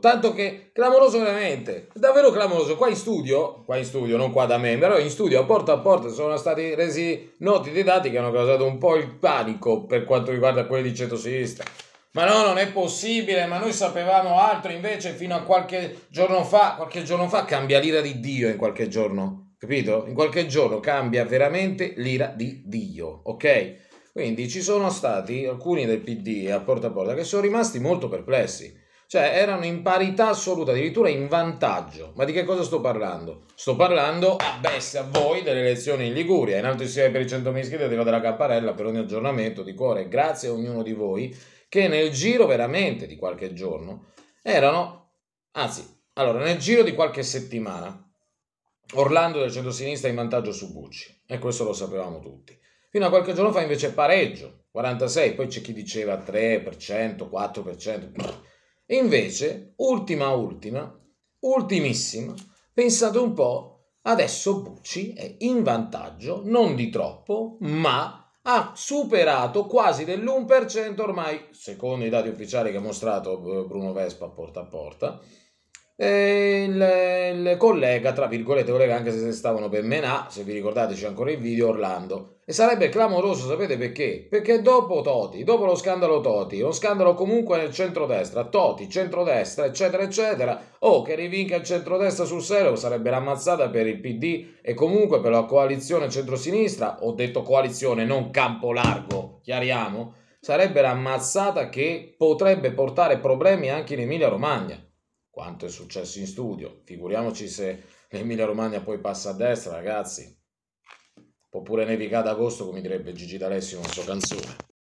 Tanto che clamoroso veramente, davvero clamoroso. Qua in studio, qua in studio, non qua da me, però in studio a porta a porta sono stati resi noti dei dati che hanno causato un po' il panico per quanto riguarda quelli di centro-sinistra. Ma no, non è possibile, ma noi sapevamo altro invece fino a qualche giorno fa, qualche giorno fa cambia l'ira di Dio in qualche giorno, capito? In qualche giorno cambia veramente l'ira di Dio, ok? Quindi ci sono stati alcuni del PD a porta a porta che sono rimasti molto perplessi cioè erano in parità assoluta, addirittura in vantaggio. Ma di che cosa sto parlando? Sto parlando a bestia a voi, delle elezioni in Liguria. In alto insieme per i 100.000 iscritti, arrivo della Capparella per ogni aggiornamento di cuore. Grazie a ognuno di voi che nel giro veramente di qualche giorno erano, anzi, allora, nel giro di qualche settimana, Orlando del centro-sinistra in vantaggio su Bucci, e questo lo sapevamo tutti. Fino a qualche giorno fa invece pareggio, 46, poi c'è chi diceva 3%, 4%, invece, ultima, ultima, ultimissima, pensate un po', adesso Bucci è in vantaggio, non di troppo, ma ha superato quasi dell'1% ormai, secondo i dati ufficiali che ha mostrato eh, Bruno Vespa porta a porta, il, il, collega, tra virgolette, collega anche se stavano per menà, se vi ricordate c'è ancora il video, Orlando. E sarebbe clamoroso, sapete perché? Perché dopo Toti, dopo lo scandalo Toti, lo scandalo comunque nel centrodestra, Toti, centrodestra, eccetera, eccetera, o oh, che rivinca il centrodestra sul serio sarebbe l'ammazzata per il PD e comunque per la coalizione centrosinistra, ho detto coalizione, non campo largo, chiariamo, sarebbe l'ammazzata che potrebbe portare problemi anche in Emilia Romagna quanto è successo in studio. Figuriamoci se l'Emilia Romagna poi passa a destra, ragazzi. Oppure nevicata ad agosto, come direbbe Gigi D'Alessio in una sua canzone.